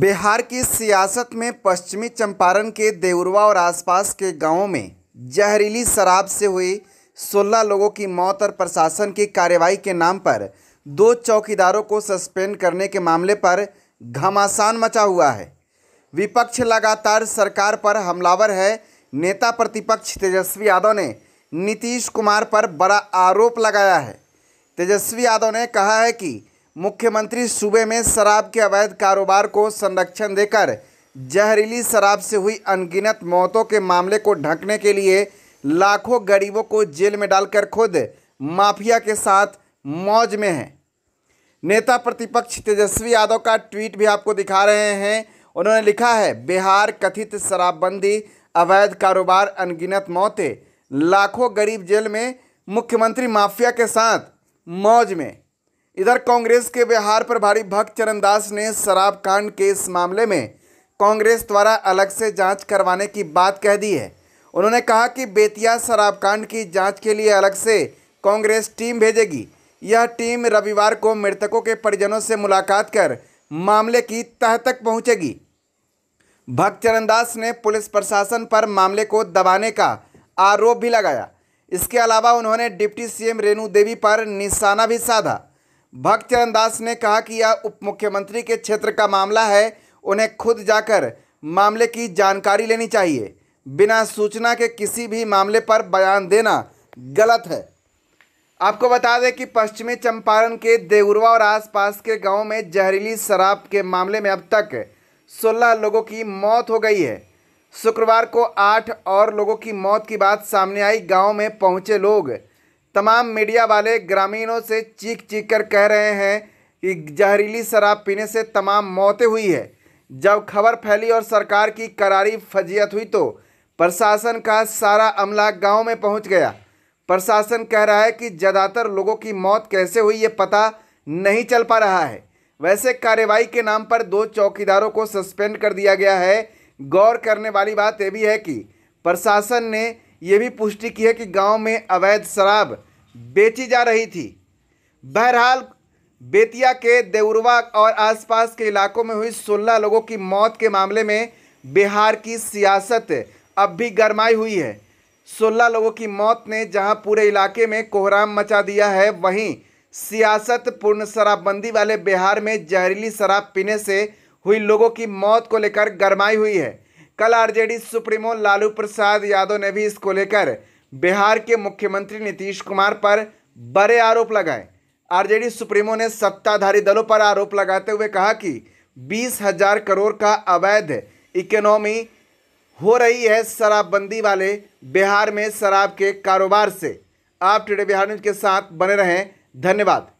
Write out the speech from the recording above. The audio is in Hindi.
बिहार की सियासत में पश्चिमी चंपारण के देउरवा और आसपास के गांवों में जहरीली शराब से हुई 16 लोगों की मौत और प्रशासन की कार्रवाई के नाम पर दो चौकीदारों को सस्पेंड करने के मामले पर घमासान मचा हुआ है विपक्ष लगातार सरकार पर हमलावर है नेता प्रतिपक्ष तेजस्वी यादव ने नीतीश कुमार पर बड़ा आरोप लगाया है तेजस्वी यादव ने कहा है कि मुख्यमंत्री सूबे में शराब के अवैध कारोबार को संरक्षण देकर जहरीली शराब से हुई अनगिनत मौतों के मामले को ढंकने के लिए लाखों गरीबों को जेल में डालकर खुद माफिया के साथ मौज में है नेता प्रतिपक्ष तेजस्वी यादव का ट्वीट भी आपको दिखा रहे हैं उन्होंने लिखा है बिहार कथित शराबबंदी अवैध कारोबार अनगिनत मौतें लाखों गरीब जेल में मुख्यमंत्री माफिया के साथ मौज में इधर कांग्रेस के बिहार प्रभारी भक्त चरण दास ने शराब कांड के इस मामले में कांग्रेस द्वारा अलग से जांच करवाने की बात कह दी है उन्होंने कहा कि बेतिया शराब कांड की जांच के लिए अलग से कांग्रेस टीम भेजेगी यह टीम रविवार को मृतकों के परिजनों से मुलाकात कर मामले की तह तक पहुंचेगी भक्त चरण दास ने पुलिस प्रशासन पर मामले को दबाने का आरोप भी लगाया इसके अलावा उन्होंने डिप्टी सीएम रेणु देवी पर निशाना भी साधा भक्त चरण दास ने कहा कि यह उप मुख्यमंत्री के क्षेत्र का मामला है उन्हें खुद जाकर मामले की जानकारी लेनी चाहिए बिना सूचना के किसी भी मामले पर बयान देना गलत है आपको बता दें कि पश्चिमी चंपारण के देउरवा और आसपास के गांव में जहरीली शराब के मामले में अब तक 16 लोगों की मौत हो गई है शुक्रवार को आठ और लोगों की मौत की बात सामने आई गांव में पहुंचे लोग तमाम मीडिया वाले ग्रामीणों से चीख चीख कर कह रहे हैं कि जहरीली शराब पीने से तमाम मौतें हुई है जब खबर फैली और सरकार की करारी फजीयत हुई तो प्रशासन का सारा अमला गांव में पहुंच गया प्रशासन कह रहा है कि ज़्यादातर लोगों की मौत कैसे हुई ये पता नहीं चल पा रहा है वैसे कार्रवाई के नाम पर दो चौकीदारों को सस्पेंड कर दिया गया है गौर करने वाली बात यह भी है कि प्रशासन ने यह भी पुष्टि की है कि गांव में अवैध शराब बेची जा रही थी बहरहाल बेतिया के देउरवा और आसपास के इलाकों में हुई 16 लोगों की मौत के मामले में बिहार की सियासत अब भी गरमाई हुई है 16 लोगों की मौत ने जहां पूरे इलाके में कोहराम मचा दिया है वहीं सियासत पूर्ण शराबबंदी वाले बिहार में जहरीली शराब पीने से हुई लोगों की मौत को लेकर गरमाई हुई है कल आरजेडी सुप्रीमो लालू प्रसाद यादव ने भी इसको लेकर बिहार के मुख्यमंत्री नीतीश कुमार पर बड़े आरोप लगाए आरजेडी सुप्रीमो ने सत्ताधारी दलों पर आरोप लगाते हुए कहा कि बीस हजार करोड़ का अवैध इकोनॉमी हो रही है शराबबंदी वाले बिहार में शराब के कारोबार से आप टुडे बिहार न्यूज के साथ बने रहें धन्यवाद